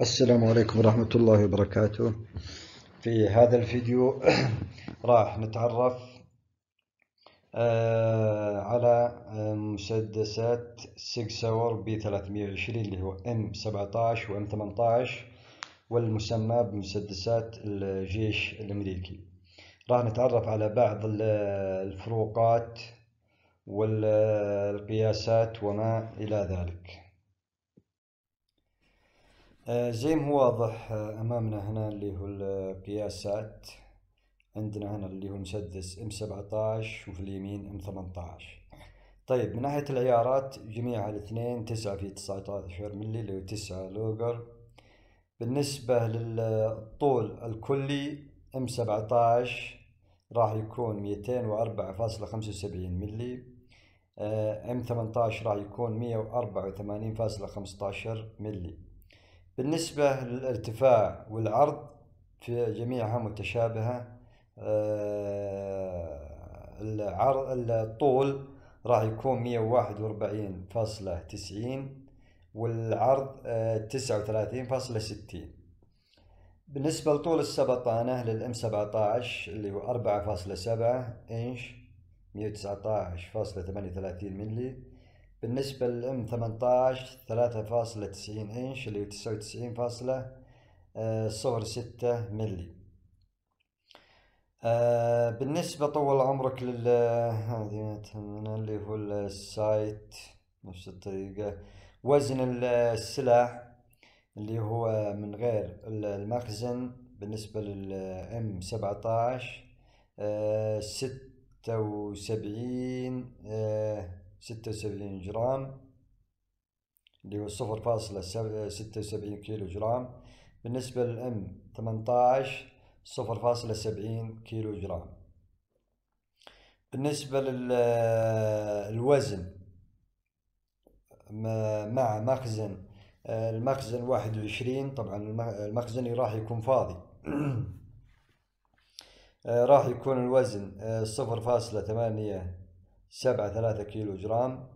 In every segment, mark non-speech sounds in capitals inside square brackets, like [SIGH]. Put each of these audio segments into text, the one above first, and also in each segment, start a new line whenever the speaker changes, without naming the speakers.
السلام عليكم ورحمة الله وبركاته في هذا الفيديو [CLEARS THROAT] راح نتعرف آه، على آه، مسدسات 6 اور بي 320 اللي هو ام 17 وام 18 والمسمى بمسدسات الجيش الامريكي راح نتعرف على بعض آه، الفروقات والقياسات وما الى ذلك زي آه، ما هو واضح آه، امامنا هنا اللي هو القياسات آه، عندنا هنا اللي هو مسدس ام 17 وفي اليمين ام 18 طيب من ناحية العيارات جميع الاثنين 9 في 19 ملي اللي هو 9 لوجر بالنسبة للطول الكلي ام 17 راح يكون 204.75 ملي ام 18 راح يكون 184.15 ملي بالنسبة للارتفاع والعرض في جميعها متشابهة آه، العرض الطول راح يكون مية وواحد وأربعين فاصلة تسعين والعرض آه، تسعة وثلاثين فاصلة ستين بالنسبة لطول السبطانة للام عشر اللي هو أربعة فاصلة سبعة إنش مية عشر فاصلة ثمانية وثلاثين ملي بالنسبة للام 18 3.90 انش اللي هو فاصلة آه، صفر ستة ملي آه، بالنسبة طول عمرك لل اللي هو السايت نفس الطريقة وزن السلاح اللي هو من غير المخزن بالنسبة للام 17 آه، ستة وسبعين ستة وسبعين جرام اللي هو صفر فاصلة ستة وسبعين كيلو جرام بالنسبة للأم ثمنتاش صفر فاصلة سبعين كيلو جرام بالنسبة للوزن مع مخزن المخزن واحد وعشرين طبعا المخزن راح يكون فاضي [CLEARS THROAT] راح يكون الوزن صفر فاصلة ثمانية سبعة ثلاثة كيلو جرام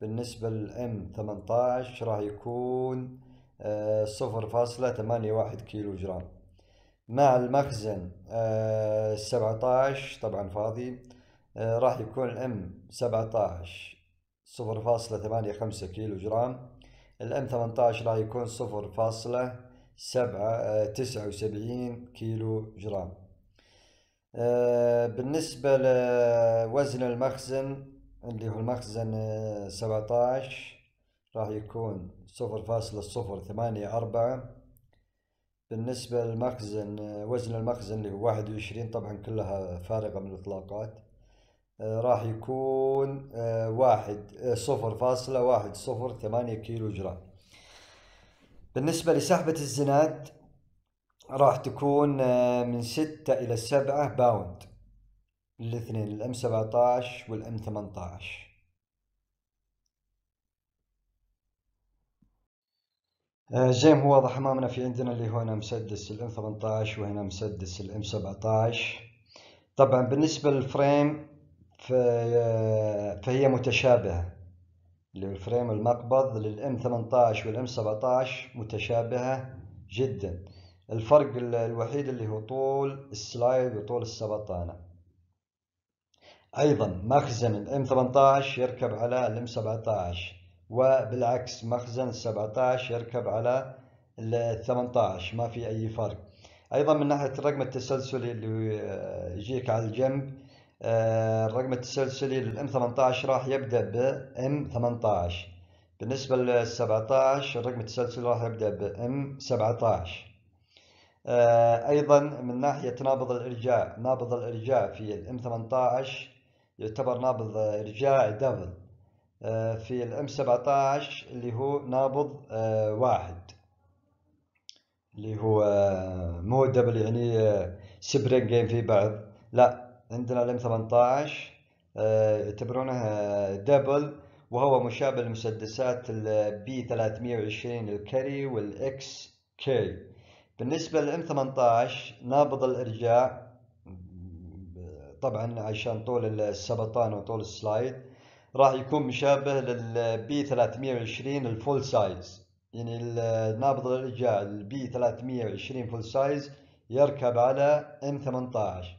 بالنسبة للإم ثمنتاش راح يكون آه، صفر فاصلة ثمانية واحد كيلو جرام مع المخزن آه، سبعتاش طبعا فاضي آه، راح يكون الإم سبعتاش صفر فاصلة ثمانية خمسة كيلو جرام الإم ثمنتاش راح يكون صفر فاصلة سبعة تسعة وسبعين كيلو جرام آه، بالنسبة لوزن المخزن اللي هو المخزن آه، سبعتاش راح يكون صفر فاصلة صفر ثمانية أربعة بالنسبة للمخزن آه، وزن المخزن اللي هو واحد وعشرين طبعا كلها فارغة من الإطلاقات راح يكون واحد صفر فاصلة واحد صفر ثمانية كيلو جرام بالنسبة لسحبة الزناد راح تكون آه، من ستة إلى سبعة باوند الاثنين الام 17 والام 18 زي ما هو واضح امامنا في عندنا اللي هو هنا مسدس الام 18 وهنا مسدس الام 17 طبعا بالنسبه للفريم آه، فهي متشابهه اللي الفريم المقبض للام 18 والام 17 متشابهه جدا الفرق الوحيد اللي هو طول السلايد وطول السبطانة أيضا مخزن الام 18 يركب على الام 17 وبالعكس مخزن 17 يركب على ال 18 ما في أي فرق أيضا من ناحية الرقم التسلسلي اللي آه، يجيك على الجنب آه، الرقم التسلسلي للام 18 راح يبدأ بام 18 بالنسبة لل 17 الرقم التسلسلي راح يبدأ بام 17 آه، أيضا من ناحية نابض الارجاء نابض الارجاء في الام 18 يعتبر نابض ارجاء دبل آه، في الام 17 اللي هو نابض آه، واحد اللي هو مو دبل يعني سبرينج جيم يعني في بعض لا عندنا الام 18 يعتبرونه دبل وهو مشابه لمسدسات البي 320 الكري والاكس كي بالنسبة للام 18 نابض الارجاع طبعا عشان طول السبطان وطول السلايد راح يكون مشابه للبي 320 الفول سايز يعني نابض الارجاع البي 320 فول سايز يركب على ام 18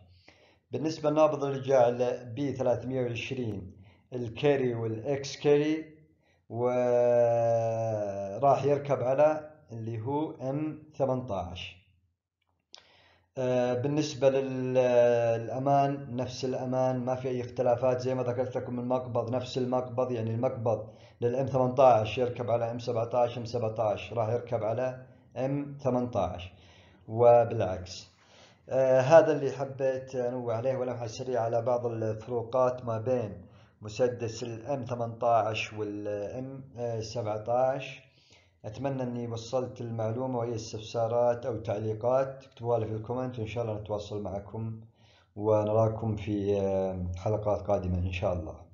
بالنسبة لنابض الارجاع البي 320 الكيري والاكس كيري وراح يركب على اللي هو M18 آه، بالنسبة للأمان نفس الأمان ما في أي اختلافات زي ما ذكرت لكم المقبض نفس المقبض يعني المقبض للام 18 يركب على m 17 m 17 راح يركب على m 18 وبالعكس آه، هذا اللي حبيت انوه عليه ولمحه سريعه على بعض الفروقات ما بين مسدس الام 18 والام 17 أتمنى أني وصلت المعلومة وأي استفسارات أو تعليقات اكتبوها لي في الكومنت وإن شاء الله نتواصل معكم ونراكم في آه، حلقات قادمة إن شاء الله